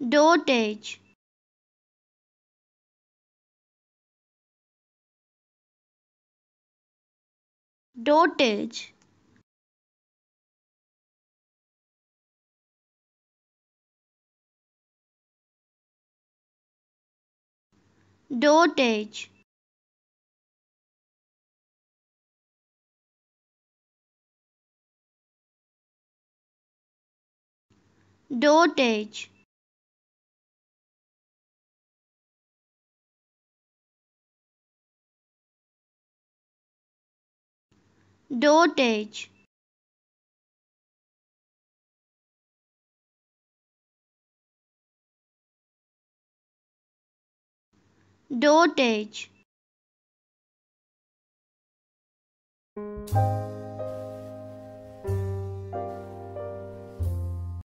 dotage dotage dotage dotage dotage dotage